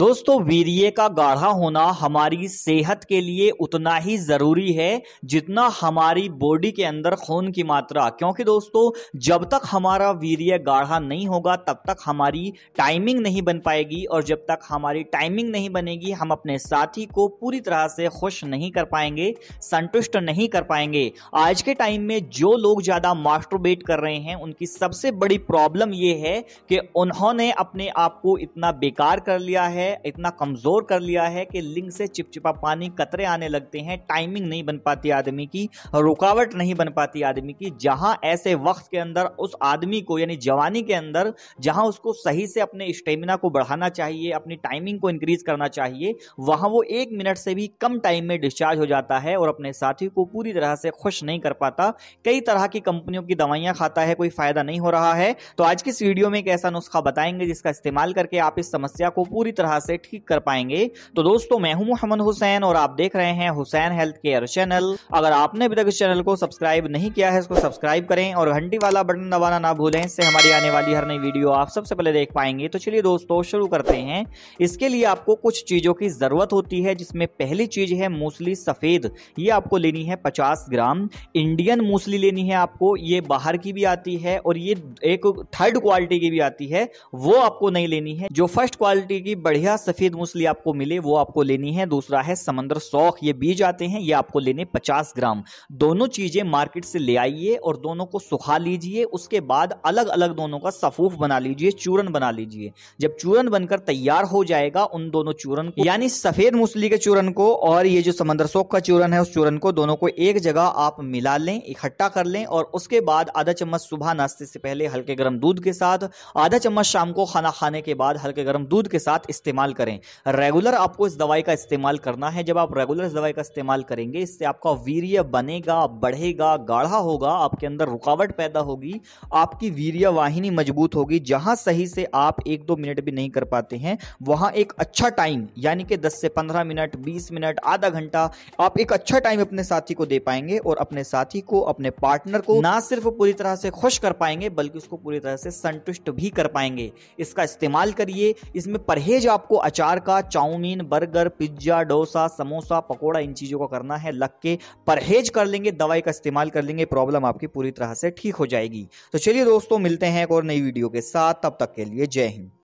दोस्तों वीर्य का गाढ़ा होना हमारी सेहत के लिए उतना ही ज़रूरी है जितना हमारी बॉडी के अंदर खून की मात्रा क्योंकि दोस्तों जब तक हमारा वीर्य गाढ़ा नहीं होगा तब तक हमारी टाइमिंग नहीं बन पाएगी और जब तक हमारी टाइमिंग नहीं बनेगी हम अपने साथी को पूरी तरह से खुश नहीं कर पाएंगे संतुष्ट नहीं कर पाएंगे आज के टाइम में जो लोग ज़्यादा मास्टरबेट कर रहे हैं उनकी सबसे बड़ी प्रॉब्लम ये है कि उन्होंने अपने आप को इतना बेकार कर लिया है है इतना कमज़ोर कर लिया है कि लिंग से चिपचिपा पानी कतरे आने लगते हैं टाइमिंग नहीं बन पाती आदमी की रुकावट नहीं बन पाती आदमी की जहां ऐसे वक्त के अंदर उस आदमी को यानी जवानी के अंदर जहां उसको सही से अपने स्टेमिना को बढ़ाना चाहिए अपनी टाइमिंग को इंक्रीज करना चाहिए वहां वो एक मिनट से भी कम टाइम में डिस्चार्ज हो जाता है और अपने साथी को पूरी तरह से खुश नहीं कर पाता कई तरह की कंपनियों की दवाइयां खाता है कोई फ़ायदा नहीं हो रहा है तो आज की इस वीडियो में एक ऐसा नुस्खा बताएंगे जिसका इस्तेमाल करके आप इस समस्या को पूरी तरह तरह से ठीक कर पाएंगे तो दोस्तों मैं हूं मोहम्मद हुसैन और आप देख रहे हैं हुसैन हेल्थ केयर चैनल अगर आपने अभी तक इस चैनल को सब्सक्राइब नहीं किया है इसको सब्सक्राइब करें और घंटी वाला बटन दबाना ना भूलें इससे हमारी आने वाली हर नई वीडियो आप सबसे पहले देख पाएंगे तो चलिए दोस्तों शुरू करते हैं इसके लिए आपको कुछ चीजों की जरूरत होती है जिसमें पहली चीज है मूसली सफेद ये आपको लेनी है पचास ग्राम इंडियन मूसली लेनी है आपको ये बाहर की भी आती है और ये एक थर्ड क्वालिटी की भी आती है वो आपको नहीं लेनी है जो फर्स्ट क्वालिटी की बड़ी बढ़िया सफेद मूसली आपको मिले वो आपको लेनी है दूसरा है समंदर सौख ये बीज आते हैं ये आपको लेने 50 ग्राम दोनों चीजें मार्केट से ले आइए और दोनों को सुखा लीजिए उसके बाद अलग अलग दोनों का सफूफ बना लीजिए चूरन बना लीजिए जब चूरन बनकर तैयार हो जाएगा उन दोनों चूरन को यानी सफेद मूसली के चूरन को और ये जो समंदर सौख का चूरन है उस चूरन को दोनों को एक जगह आप मिला लें इकट्ठा कर लें और उसके बाद आधा चम्मच सुबह नाश्ते से पहले हल्के गर्म दूध के साथ आधा चम्मच शाम को खाना खाने के बाद हल्के गर्म दूध के साथ इस्तेमाल करें रेगुलर आपको इस दवाई का इस्तेमाल करना है जब आप रेगुलर इस दवाई का इस्तेमाल करेंगे इससे आपका वीर्य बनेगा बढ़ेगा गाढ़ा होगा आपके अंदर रुकावट पैदा होगी आपकी वीर्य वाहिनी मजबूत होगी जहां सही से आप एक दो मिनट भी नहीं कर पाते हैं वहां एक अच्छा टाइम यानी कि दस से पंद्रह मिनट बीस मिनट आधा घंटा आप एक अच्छा टाइम अपने साथी को दे पाएंगे और अपने साथी को अपने पार्टनर को ना सिर्फ पूरी तरह से खुश कर पाएंगे बल्कि उसको पूरी तरह से संतुष्ट भी कर पाएंगे इसका इस्तेमाल करिए इसमें परहेज आप आपको अचार का chowmein burger pizza dosa samosa pakora इन चीज़ों का करना है लग के परहेज कर लेंगे दवाई का इस्तेमाल कर लेंगे प्रॉब्लम आपकी पूरी तरह से ठीक हो जाएगी तो चलिए दोस्तों मिलते हैं एक और नई वीडियो के साथ तब तक के लिए जय हिंद